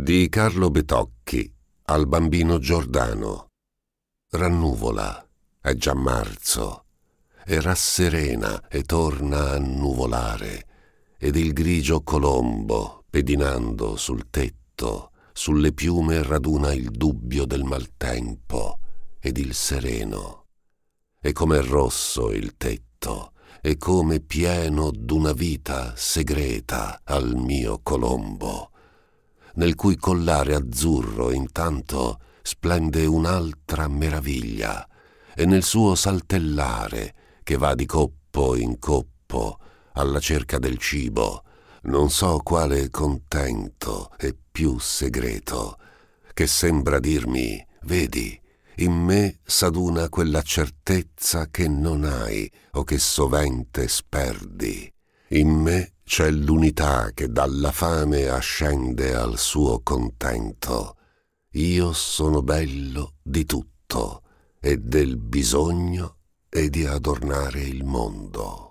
Di Carlo Betocchi al bambino Giordano. Rannuvola, è già marzo, e rasserena e torna a nuvolare, ed il grigio colombo, pedinando sul tetto, sulle piume raduna il dubbio del maltempo ed il sereno. E com'è rosso il tetto, e come pieno d'una vita segreta al mio colombo nel cui collare azzurro intanto splende un'altra meraviglia, e nel suo saltellare che va di coppo in coppo alla cerca del cibo, non so quale contento e più segreto, che sembra dirmi, vedi, in me s'aduna quella certezza che non hai o che sovente sperdi. In me c'è l'unità che dalla fame ascende al suo contento. Io sono bello di tutto e del bisogno e di adornare il mondo.